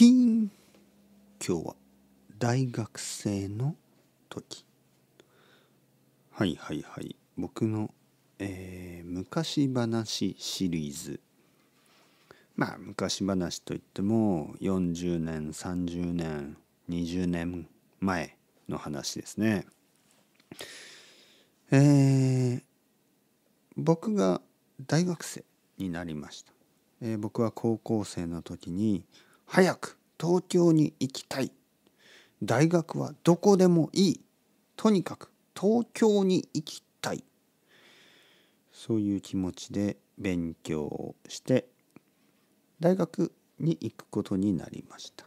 キーン今日は大学生の時はいはいはい僕の、えー、昔話シリーズまあ昔話といっても40年30年20年前の話ですねえー、僕が大学生になりました、えー、僕は高校生の時に早く東京に行きたい大学はどこでもいいとにかく東京に行きたいそういう気持ちで勉強をして大学に行くことになりました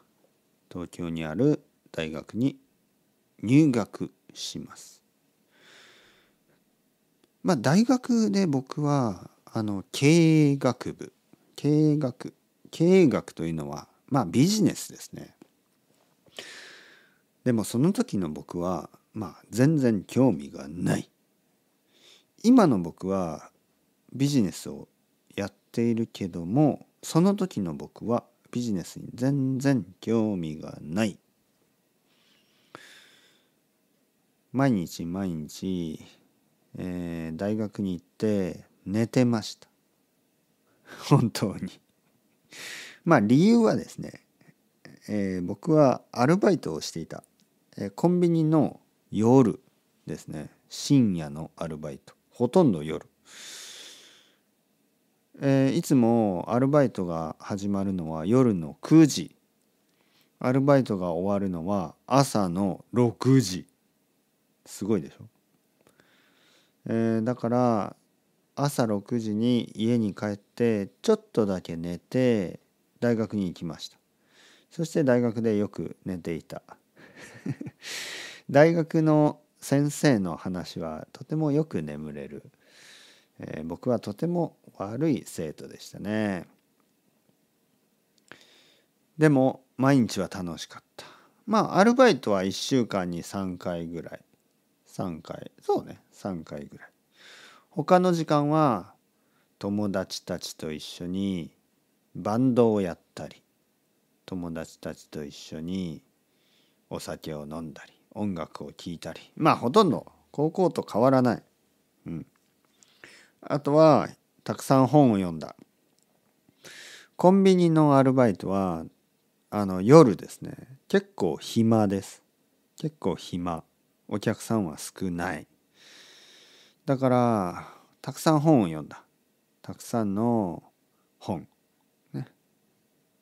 東京にある大学に入学しますまあ大学で僕はあの経営学部経営学経営学というのはまあビジネスですねでもその時の僕はまあ全然興味がない今の僕はビジネスをやっているけどもその時の僕はビジネスに全然興味がない毎日毎日、えー、大学に行って寝てました本当にまあ理由はですね、えー、僕はアルバイトをしていた、えー、コンビニの夜ですね深夜のアルバイトほとんど夜、えー、いつもアルバイトが始まるのは夜の9時アルバイトが終わるのは朝の6時すごいでしょ、えー、だから朝6時に家に帰ってちょっとだけ寝て大学に行きましたそして大学でよく寝ていた 大学の先生の話はとてもよく眠れる、えー、僕はとても悪い生徒でしたねでも毎日は楽しかったまあアルバイトは1週間に3回ぐらい3回そうね3回ぐらい他の時間は友達たちと一緒にバンドをやったり友達たちと一緒にお酒を飲んだり音楽を聴いたりまあほとんど高校と変わらない、うん、あとはたくさん本を読んだコンビニのアルバイトはあの夜ですね結構暇です結構暇お客さんは少ないだからたくさん本を読んだたくさんの本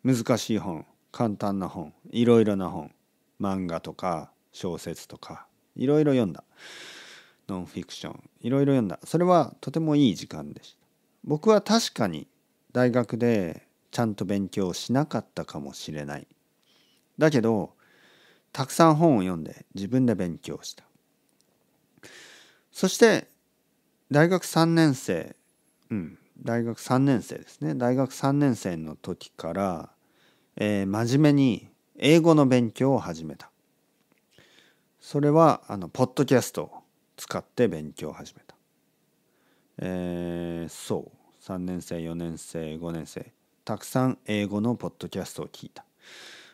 難しい本簡単な本いろいろな本漫画とか小説とかいろいろ読んだノンフィクションいろいろ読んだそれはとてもいい時間でした僕は確かに大学でちゃんと勉強しなかったかもしれないだけどたくさん本を読んで自分で勉強したそして大学3年生うん大学3年生ですね大学3年生の時から、えー、真面目に英語の勉強を始めたそれはあのポッドキャストを使って勉強を始めた、えー、そう3年生4年生5年生たくさん英語のポッドキャストを聞いた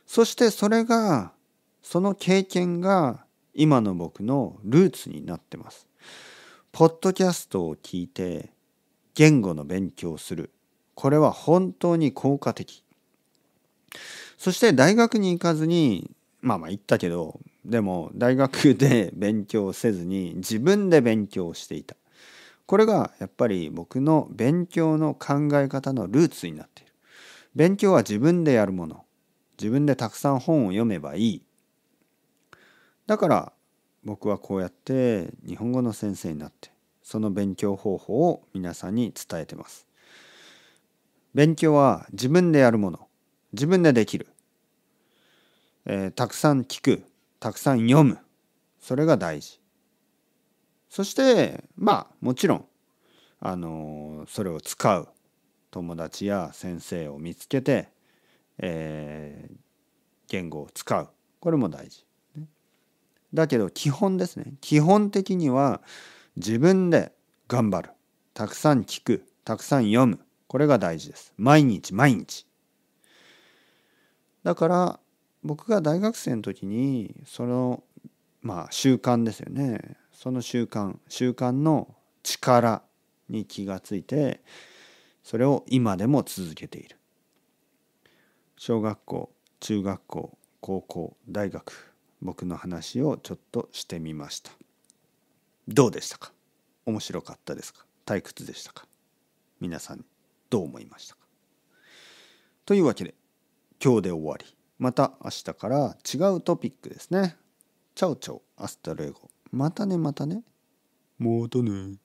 そしてそれがその経験が今の僕のルーツになってますポッドキャストを聞いて言語の勉強をするこれは本当に効果的そして大学に行かずにまあまあ行ったけどでも大学で勉強せずに自分で勉強していたこれがやっぱり僕の勉強の考え方のルーツになっている勉強は自分でやるもの自分でたくさん本を読めばいいだから僕はこうやって日本語の先生になってその勉強方法を皆さんに伝えてます。勉強は自分でやるもの自分でできる、えー、たくさん聞くたくさん読むそれが大事そしてまあもちろん、あのー、それを使う友達や先生を見つけて、えー、言語を使うこれも大事だけど基本ですね基本的には自分で頑張るたくさん聞くたくさん読むこれが大事です毎日毎日だから僕が大学生の時にそのまあ習慣ですよねその習慣習慣の力に気がついてそれを今でも続けている小学校中学校高校大学僕の話をちょっとしてみました。どうでしたか面白かったですか退屈でしたか皆さんどう思いましたかというわけで今日で終わりまた明日から違うトピックですねチャオチャオアスタルエゴまたねまたねまたね